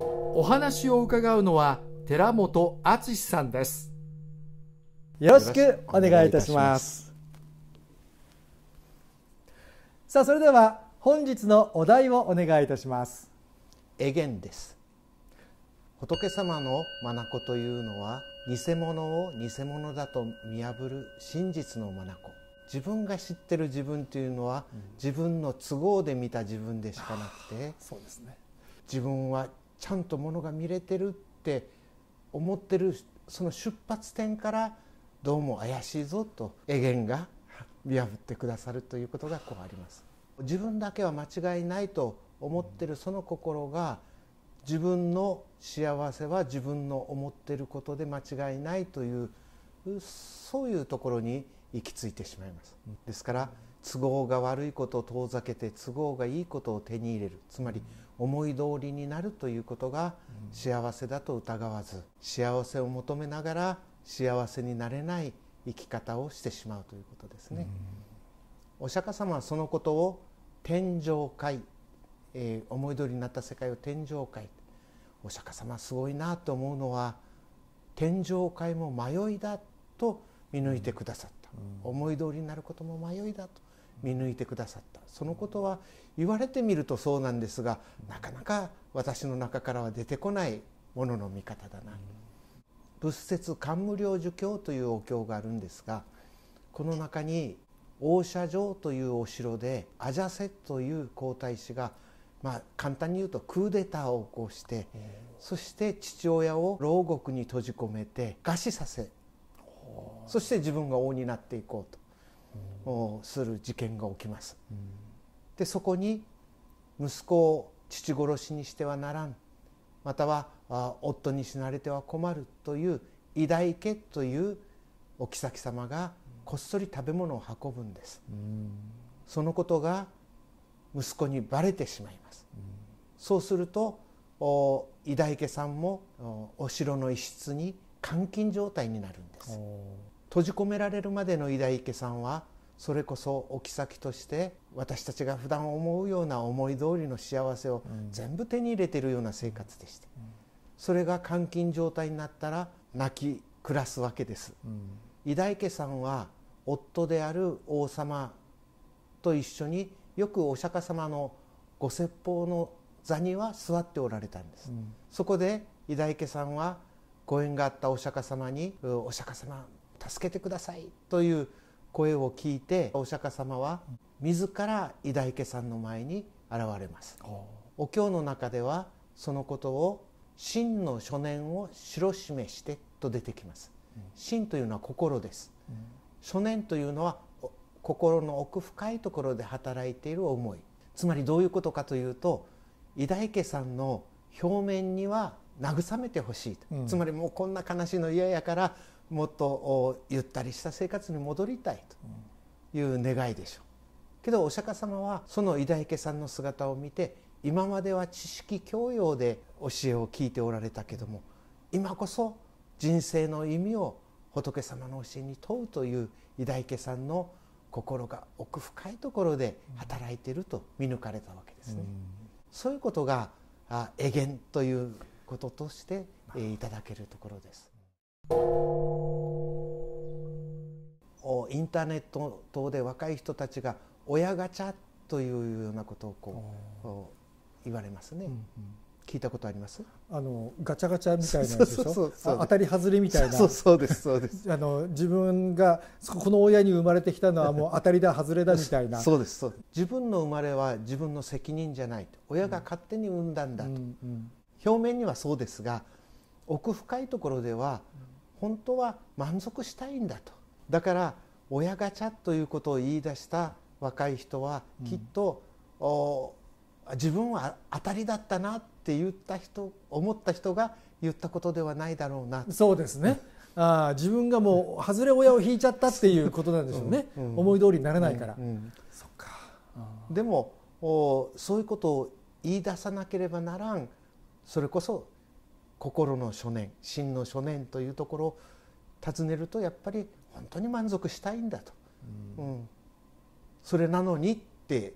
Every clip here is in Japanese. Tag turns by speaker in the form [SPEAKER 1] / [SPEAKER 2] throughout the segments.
[SPEAKER 1] お話を伺うのは寺本敦さんですよろしくお願いいたしますさあそれでは本日のお題をお願いいたしますエゲンです
[SPEAKER 2] 仏様の眼というのは偽物を偽物だと見破る真実の眼自分が知ってる自分というのは、自分の都合で見た自分でしかなくて、そうですね、自分はちゃんとものが見れてるって思ってるその出発点からどうも怪しいぞとエゲンが見破ってくださるということがこうあります。自分だけは間違いないと思ってるその心が自分の幸せは自分の思ってることで間違いないというそういうところに行き着いてしまいます。ですから、都合が悪いことを遠ざけて都合がいいことを手に入れるつまり思い通りになるということが幸せだと疑わず幸せを求めながら幸せになれない生き方をしてしまうということですね。お釈迦様はそのことを天上界、えー、思い通りになった世界を天上界お釈迦様すごいなと思うのは天上界も迷いだと見抜いてくださった、思い通りになることも迷いだと見抜いてくださったそのことは言われてみるとそうなんですがなかなか私の中からは出てこないものの見方だな、仏説官無量寿経というお経があるんですがこの中に王社城というお城でアジャセという皇太子がまあ簡単に言うとクーデターを起こしてそして父親を牢獄に閉じ込めて餓死させそして自分が王になっていこうとをする事件が起きます。うん、でそこに息子を父殺しにしてはならんまたは夫に死なれては困るという偉大家というお妃様がこっそり食べ物を運ぶんです、うん、そのことが息子にバレてしまいます、うん、そうすると偉大家さんもお城の一室に監禁状態になるんです閉じ込められるまでの偉大家さんはそれこそ置き先として私たちが普段思うような思い通りの幸せを全部手に入れているような生活でして、それが監禁状態になったら泣き暮らすわけです、伊大家さんは夫である王様と一緒によくお釈迦様のご説法の座には座っておられたんです、うん、そこで伊大家さんはご縁があったお釈迦様に「お釈迦様助けてください」という声を聞いてお釈迦様は自ら偉大家さんの前に現れますお経の中ではそのことを真の初年を白示してと出てきます真というのは心です初年というのは心の奥深いところで働いている思いつまりどういうことかというと偉大家さんの表面には慰めてほしいと、うん、つまりもうこんな悲しいの嫌やからもっとゆったりした生活に戻りたいという願いでしょうけどお釈迦様はその偉大家さんの姿を見て今までは知識教養で教えを聞いておられたけども今こそ人生の意味を仏様の教えに問うという偉大家さんの心が奥深いところで働いていると見抜かれたわけですね。うそういうことが「えげん」ということとしてえいただけるところです。インターネット等で若い人たちが親ガチャというようなことをこう言われますね、うんうん、聞いたことあります
[SPEAKER 1] あのガチャガチャみたいなでしょ当たり外れみたいなそうですそうですあの自分がこの親に生まれてきたのはもう 当たりだ外れだみたいなそうです自
[SPEAKER 2] 分の生まれは自分の責任じゃないと親が勝手に産んだんだと、うんうんうん、表面にはそうですが奥深いところでは、本当は満足したいんだとだから親ガチャということを言い出した若い人はきっと、うん、自分は当たりだったなって言った人
[SPEAKER 1] 思った人が言ったことではないだろうなそうですねあ自分がもう外れ親を引いちゃったっていうことなんでしょうねうん、思い通りにならないから、
[SPEAKER 2] うんうん、そっかでもおそういうことを言い出さなければならんそれこそ心の初年真の初年というところを尋ねるとやっぱり本当に満足したいんだと、うん、うん、それなのにって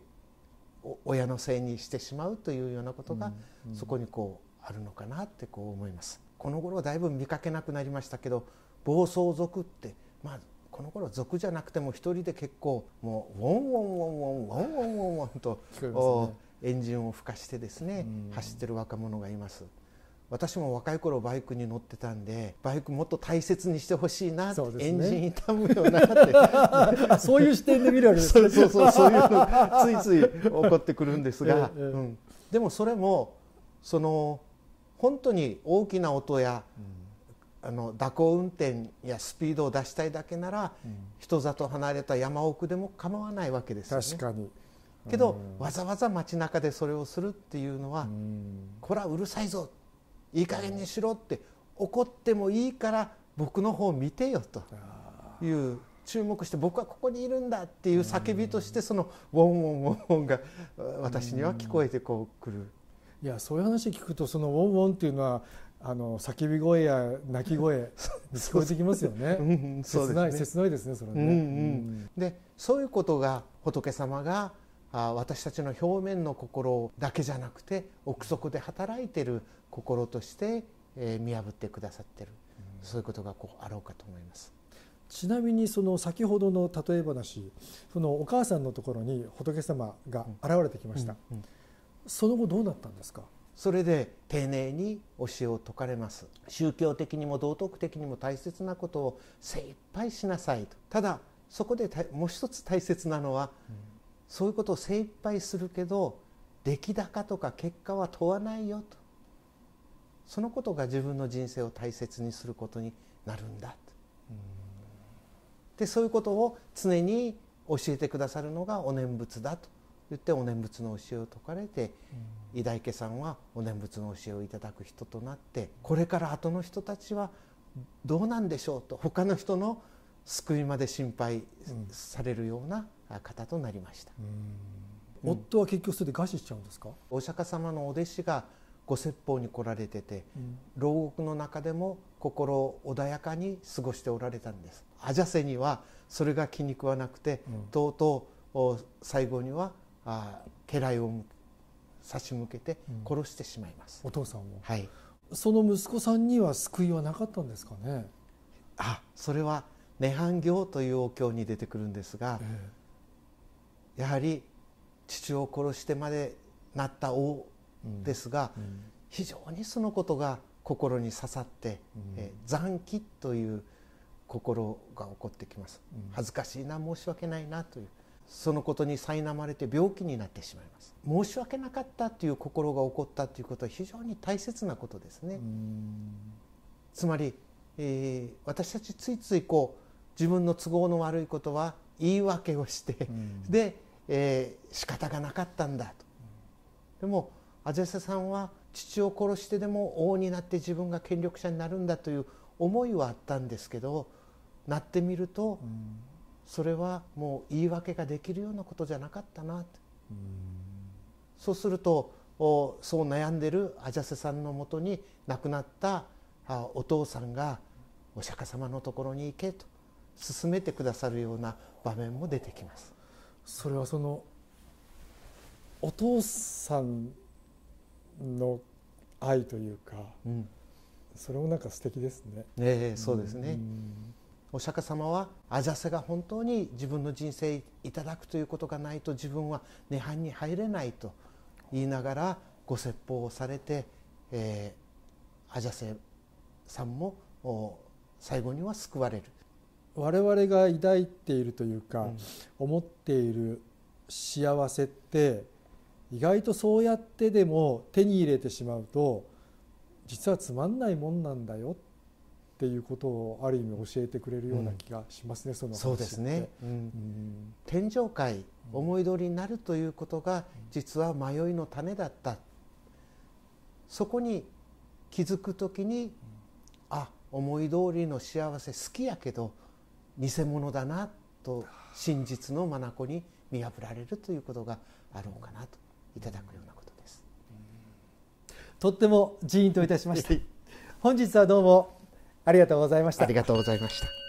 [SPEAKER 2] 親のせいにしてしまうというようなことが、そこにこうあるのかなってこう思います。この頃だいぶ見かけなくなりましたけど暴走族ってまあこの頃族じゃなくても一人で結構もうウォンウォンウォンウォンウォンウォンウォンウォンと、エンジンをふかしてですね、走ってる若者がいます。私も若い頃バイクに乗ってたんでバイクもっと大切にしてほしいなって、ね、エンジン痛むよなって そういう視点で見るわけですねそうそうそうそういう ついつい起こってくるんですが、ええうん、でもそれもその本当に大きな音や、うん、あの蛇行運転やスピードを出したいだけなら、うん、人里離れた山奥でも構わないわけですよね。確かにけど、わざわざ街中でそれをするっていうのは、これはうるさいぞいい加減にしろって怒ってもいいから僕の方を見てよという注目して僕はここにいるんだっていう叫びとしてそのウォンウォンウォンが私には聞こえてこうくる。
[SPEAKER 1] いやそういう話聞くとそのウォンウォンっていうのはあの叫び声や泣き声 聞こえてきますよね。うん、そ切ないですねそれね。うんうん、でそういうことが仏様が
[SPEAKER 2] 私たちの表面の心だけじゃなくて奥底で働いている心とし
[SPEAKER 1] て、見破ってく
[SPEAKER 2] ださっている、そういうことがこうあろうかと思います。
[SPEAKER 1] ちなみにその先ほどの例え話そのお母さんのところに仏様が現れてきました、うんうん、その後どうなったんですかそれで丁寧に
[SPEAKER 2] 教えを説かれます宗教的にも道徳的にも大切なことを精一杯しなさいとただそこでもう一つ大切なのは、うんそういうことを精一杯するけど出来高とか結果は問わないよとそのことが自分の人生を大切にすることになるんだでそういうことを常に教えてくださるのがお念仏だと言ってお念仏の教えを説かれて偉大家さんはお念仏の教えをいただく人となってこれから後の人たちはどうなんでしょうと他の人の救いまで心配されるような方となりました、うん、夫は結局それで餓死しちゃうんですかお釈迦様のお弟子がご説法に来られてて、うん、牢獄の中でも心穏やかに過ごしておられたんですアジャセにはそれが気に食わなくて、うん、とうとう最後には
[SPEAKER 1] あ家来を差し向けて殺してしまいます、お父さんもはいその息子さんには救いはなかったんですかねあそれは
[SPEAKER 2] 涅槃行というお経に出てくるんですが、ええやはり父を殺してまでなった王ですが、非常にそのことが心に刺さって、え残機という心が起こってきます、恥ずかしいな申し訳ないなというそのことに苛まれて病気になってしまいます申し訳なかったという心が起こったということは非常に大切なことですねつまり、えー、私たちついついこう自分の都合の悪いことは言い訳をして、うん、で、えー、仕方がなかったんだと。でもアゼサさんは父を殺してでも王になって自分が権力者になるんだという思いはあったんですけどなってみると、うん、それはもう言い訳ができるようなことじゃなかったなと、うん、そうするとそう悩んでるアジャセさんのもとに亡くなったお父さんがお釈迦様のところに行けと
[SPEAKER 1] 進めてくださるような場面も出てきます。それはそのお父さんの愛というか、うん、それもなんか素敵ですね。ええそうですね。お釈迦
[SPEAKER 2] 様はアジャセが本当に自分の人生いただくということがないと自分は涅槃に入れないと言いながらご説法をされて、え
[SPEAKER 1] ー、アジャセさんも最後には救われる我々が抱いているというか、うん、思っている幸せって意外とそうやってでも手に入れてしまうと実はつまんないもんなんだよっていうことをある意味教えてくれるような気がしますね、うん、そのそうですね、うんうん、天上界思い通りになるとい
[SPEAKER 2] うことが実は迷いの種だったそこに気づくときにあ思い通りの幸せ好きやけど偽物だなと真実の眼に見破られるということがあろうかなといただくようなことです。
[SPEAKER 1] とってもジーンといたしました。本日はどうもありがとうございました。ありがとうございました。